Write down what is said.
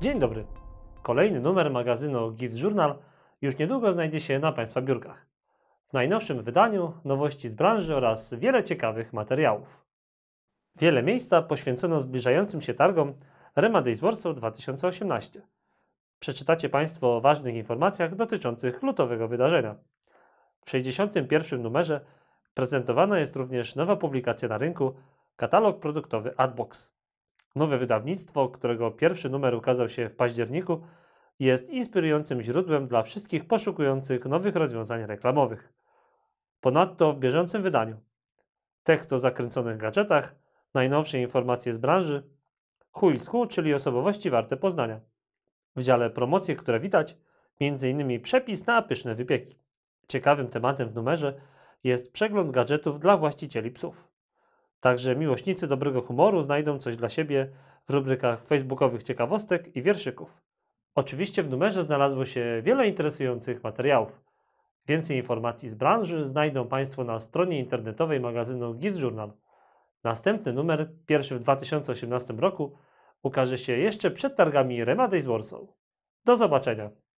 Dzień dobry. Kolejny numer magazynu Gift Journal już niedługo znajdzie się na Państwa biurkach. W najnowszym wydaniu nowości z branży oraz wiele ciekawych materiałów. Wiele miejsca poświęcono zbliżającym się targom Rema Days Warsaw 2018. Przeczytacie Państwo o ważnych informacjach dotyczących lutowego wydarzenia. W 61. numerze Prezentowana jest również nowa publikacja na rynku, katalog produktowy Adbox. Nowe wydawnictwo, którego pierwszy numer ukazał się w październiku, jest inspirującym źródłem dla wszystkich poszukujących nowych rozwiązań reklamowych. Ponadto w bieżącym wydaniu tekst o zakręconych gadżetach, najnowsze informacje z branży, Huilsku, czyli osobowości warte poznania. W dziale promocje, które widać, m.in. przepis na pyszne wypieki. Ciekawym tematem w numerze jest przegląd gadżetów dla właścicieli psów. Także miłośnicy dobrego humoru znajdą coś dla siebie w rubrykach facebookowych ciekawostek i wierszyków. Oczywiście w numerze znalazło się wiele interesujących materiałów. Więcej informacji z branży znajdą Państwo na stronie internetowej magazynu Giz Journal. Następny numer, pierwszy w 2018 roku, ukaże się jeszcze przed targami Remade z Warsaw. Do zobaczenia!